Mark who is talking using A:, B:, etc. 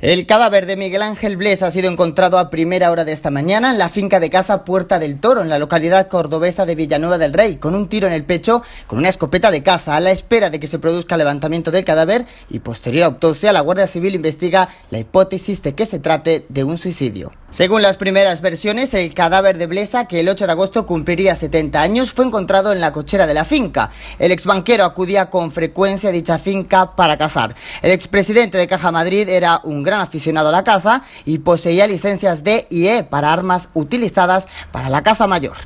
A: El cadáver de Miguel Ángel Bles ha sido encontrado a primera hora de esta mañana en la finca de caza Puerta del Toro, en la localidad cordobesa de Villanueva del Rey, con un tiro en el pecho, con una escopeta de caza, a la espera de que se produzca levantamiento del cadáver y posterior autopsia, la Guardia Civil investiga la hipótesis de que se trate de un suicidio. Según las primeras versiones, el cadáver de Blesa, que el 8 de agosto cumpliría 70 años, fue encontrado en la cochera de la finca. El exbanquero acudía con frecuencia a dicha finca para cazar. El expresidente de Caja Madrid era un gran aficionado a la caza y poseía licencias D y E para armas utilizadas para la caza mayor.